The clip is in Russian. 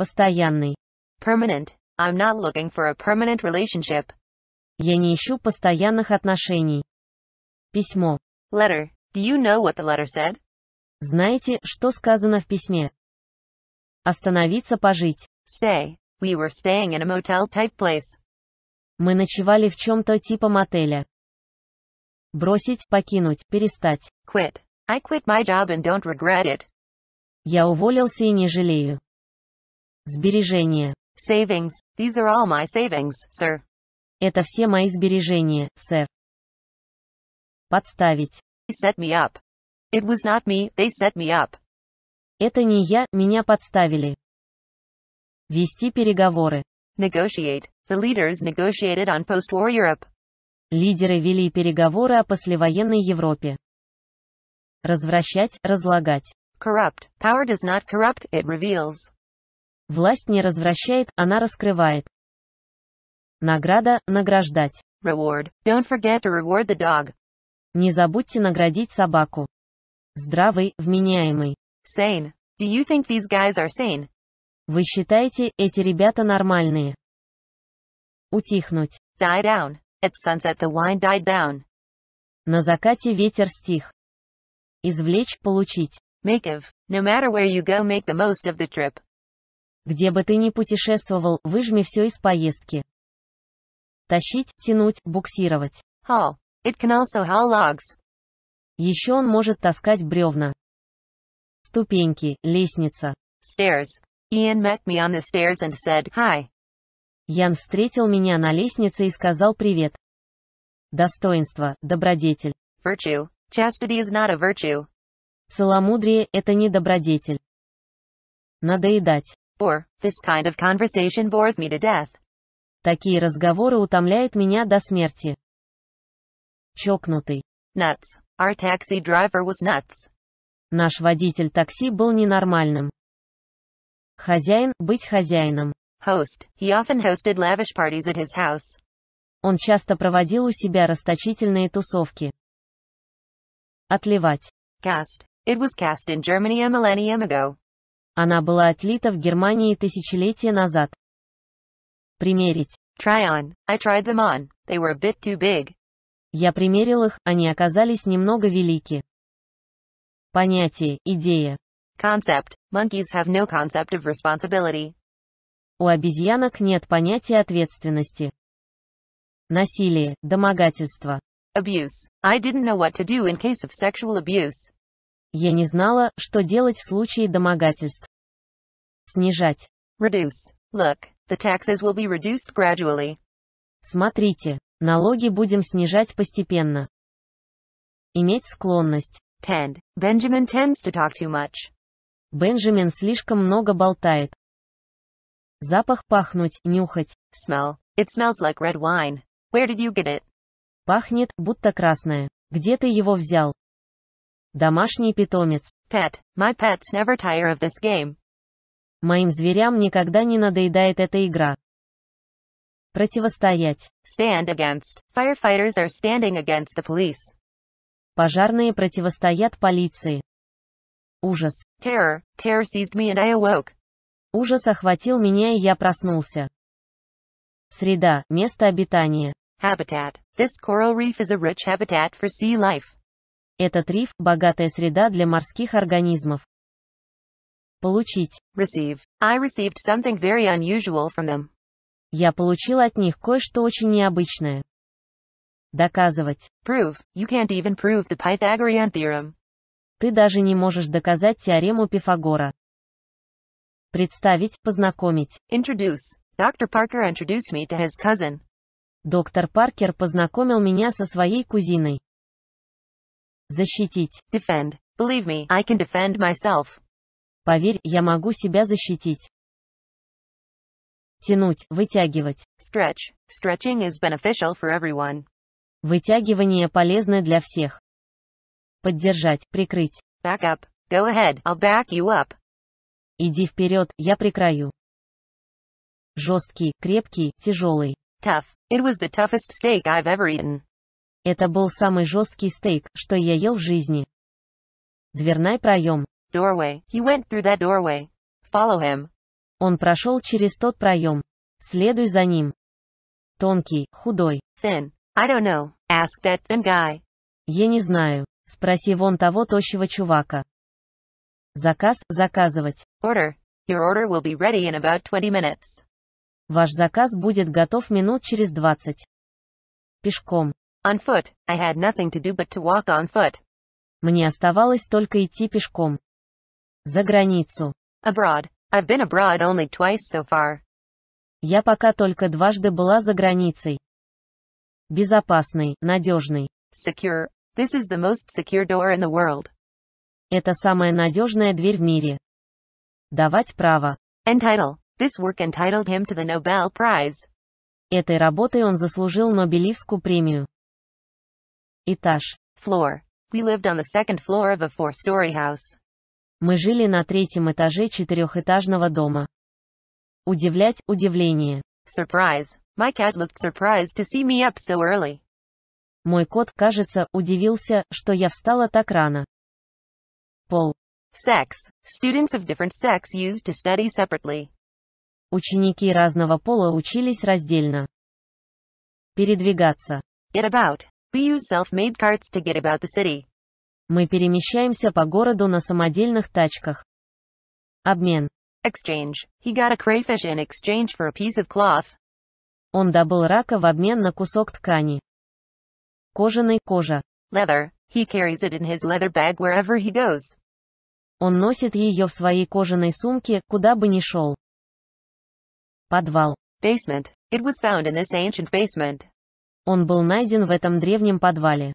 Постоянный. Permanent. I'm not looking for a permanent relationship. Я не ищу постоянных отношений. Письмо. Letter. Do you know what the letter said? Знаете, что сказано в письме? Остановиться пожить. Stay. We were staying in a motel type place. Мы ночевали в чем-то типа мотеля. Бросить, покинуть, перестать. Quit. I quit my job and don't regret it. Я уволился и не жалею. Сбережения. Savings. These are all my savings, sir. Это все мои сбережения, сэр. Подставить. They set me up. It was not me, they set me up. Это не я, меня подставили. Вести переговоры. Negotiate. The leaders negotiated on post-war Europe. Лидеры вели переговоры о послевоенной Европе. Развращать, разлагать. Corrupt. Power does not corrupt, it reveals. Власть не развращает, она раскрывает. Награда – награждать. Reward. Don't forget to reward the dog. Не забудьте наградить собаку. Здравый, вменяемый. Sane. Do you think these guys are sane? Вы считаете, эти ребята нормальные? Утихнуть. Die down. At sunset the wine died down. На закате ветер стих. Извлечь, получить. Make of. No matter where you go, make the most of the trip. Где бы ты ни путешествовал, выжми все из поездки. Тащить, тянуть, буксировать. Haul. It can also haul logs. Еще он может таскать бревна. Ступеньки, лестница. Stairs. Ian met me on the stairs and said, hi. Ян встретил меня на лестнице и сказал привет. Достоинство, добродетель. Virtue. Chastity is not a virtue. Целомудрие – это не добродетель. Надоедать. Or, this kind of conversation bores me to death. Такие разговоры утомляют меня до смерти. Чокнутый. Nuts. Our taxi driver was nuts. Наш водитель такси был ненормальным. Хозяин, быть хозяином. Host. He often hosted lavish parties at his house. Он часто проводил у себя расточительные тусовки. Отливать. Cast. It was cast in Germany a millennium ago. Она была отлита в Германии тысячелетия назад. Примерить. Try on. I tried them on. They were a bit too big. Я примерил их, они оказались немного велики. Понятие, идея. Concept. Monkeys have no concept of responsibility. У обезьянок нет понятия ответственности. Насилие, домогательство. Abuse. I didn't know what to do in case of sexual abuse. Я не знала, что делать в случае домогательств. Снижать. Reduce. Look, the taxes will be reduced gradually. Смотрите, налоги будем снижать постепенно. Иметь склонность. Tend. Benjamin tends to talk too much. Бенджамин слишком много болтает. Запах пахнуть, нюхать. Smell. It smells like red wine. Where did you get it? Пахнет, будто красное. Где ты его взял? Домашний питомец. Pet. My pets never tire of this game. Моим зверям никогда не надоедает эта игра. Противостоять. Stand against. Firefighters are standing against the police. Пожарные противостоят полиции. Ужас. Terror. Terror seized me and I awoke. Ужас охватил меня, и я проснулся. Среда. Место обитания. Habitat. This coral reef is a rich habitat for sea life. Этот риф – богатая среда для морских организмов. Получить. Receive. I received something very unusual from them. Я получил от них кое-что очень необычное. Доказывать. Prove. You can't even prove the Pythagorean theorem. Ты даже не можешь доказать теорему Пифагора. Представить, познакомить. Introduce. Dr. Parker introduced me to his cousin. Доктор Паркер познакомил меня со своей кузиной. Защитить. Defend. Believe me, I can defend myself. Поверь, я могу себя защитить. Тянуть, вытягивать. Stretch. Stretching is beneficial for everyone. Вытягивание полезно для всех. Поддержать, прикрыть. Back up. Go ahead, I'll back you up. Иди вперед, я прикрою. Жесткий, крепкий, тяжелый. Tough. It was the toughest steak I've ever eaten. Это был самый жесткий стейк, что я ел в жизни. Дверной проем. Doorway. He went through that doorway. Follow him. Он прошел через тот проем. Следуй за ним. Тонкий, худой. Thin. I don't know. Ask that thin guy. Я не знаю. Спроси вон того тощего чувака. Заказ, заказывать. Order. Your order will be ready in about 20 minutes. Ваш заказ будет готов минут через 20. Пешком. On foot, I had nothing to do but to walk on foot. Мне оставалось только идти пешком. За границу. Abroad. I've been abroad only twice so far. Я пока только дважды была за границей. Безопасный, надежный. Secure. This is the most secure door in the world. Это самая надежная дверь в мире. Давать право. Entitle. This work entitled him to the Nobel Prize. Этой работой он заслужил Нобелевскую премию. Этаж. Floor. We lived on the second floor of a four-story house. Мы жили на третьем этаже четырехэтажного дома. Удивлять, удивление. Surprise. My cat looked surprised to see me up so early. Мой кот, кажется, удивился, что я встала так рано. Пол. Sex. Students of different sex used to study separately. Ученики разного пола учились раздельно. Передвигаться. Get about. We use self-made carts to get about the city. Мы перемещаемся по городу на самодельных тачках. Обмен. Exchange. He got a crayfish in exchange for a piece of cloth. Он добыл рака в обмен на кусок ткани. Кожаный кожа. Leather. He carries it in his leather bag wherever he goes. Он носит ее в своей кожаной сумке, куда бы ни шел. Подвал. Basement. It was found in this ancient basement. Он был найден в этом древнем подвале.